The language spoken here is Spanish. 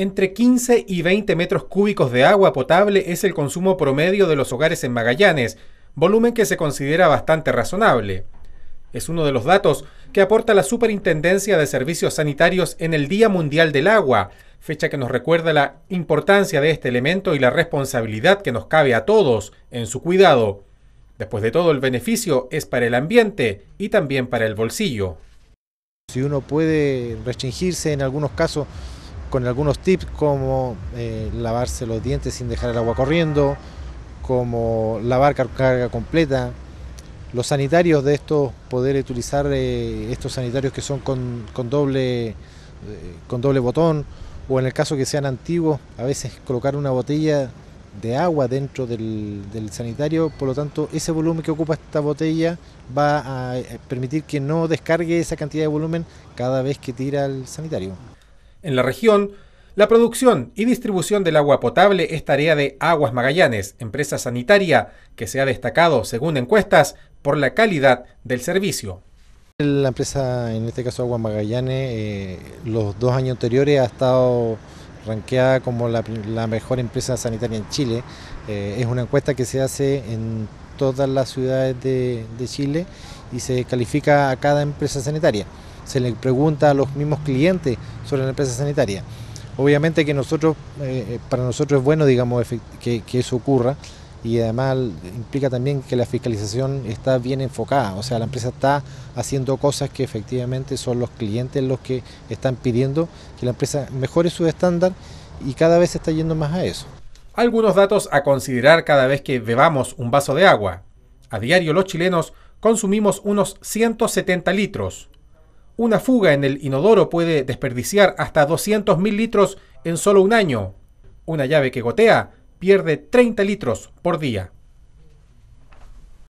Entre 15 y 20 metros cúbicos de agua potable es el consumo promedio de los hogares en Magallanes, volumen que se considera bastante razonable. Es uno de los datos que aporta la Superintendencia de Servicios Sanitarios en el Día Mundial del Agua, fecha que nos recuerda la importancia de este elemento y la responsabilidad que nos cabe a todos en su cuidado. Después de todo, el beneficio es para el ambiente y también para el bolsillo. Si uno puede restringirse en algunos casos con algunos tips como eh, lavarse los dientes sin dejar el agua corriendo, como lavar carga completa. Los sanitarios de estos, poder utilizar eh, estos sanitarios que son con, doble, eh, con doble botón, o en el caso que sean antiguos, a veces colocar una botella de agua dentro del, del, sanitario, por lo tanto ese volumen que ocupa esta botella va a permitir que no descargue esa cantidad de volumen cada vez que tira el sanitario. En la región, la producción y distribución del agua potable es tarea de Aguas Magallanes, empresa sanitaria que se ha destacado, según encuestas, por la calidad del servicio. La empresa, en este caso Aguas Magallanes, eh, los dos años anteriores ha estado ranqueada como la, mejor empresa sanitaria en Chile. Eh, es una encuesta que se hace en todas las ciudades de Chile y se califica a cada empresa sanitaria se le pregunta a los mismos clientes sobre la empresa sanitaria. Obviamente que nosotros, eh, eh, para nosotros es bueno, digamos, que, eso ocurra y además implica también que la fiscalización está bien enfocada, o sea, la empresa está haciendo cosas que efectivamente son los clientes los que están pidiendo que la empresa mejore su estándar y cada vez se está yendo más a eso. Algunos datos a considerar cada vez que bebamos un vaso de agua. A diario los chilenos consumimos unos 170 litros, una fuga en el inodoro puede desperdiciar hasta 200.000 litros en solo un año. Una llave que gotea pierde 30 litros por día.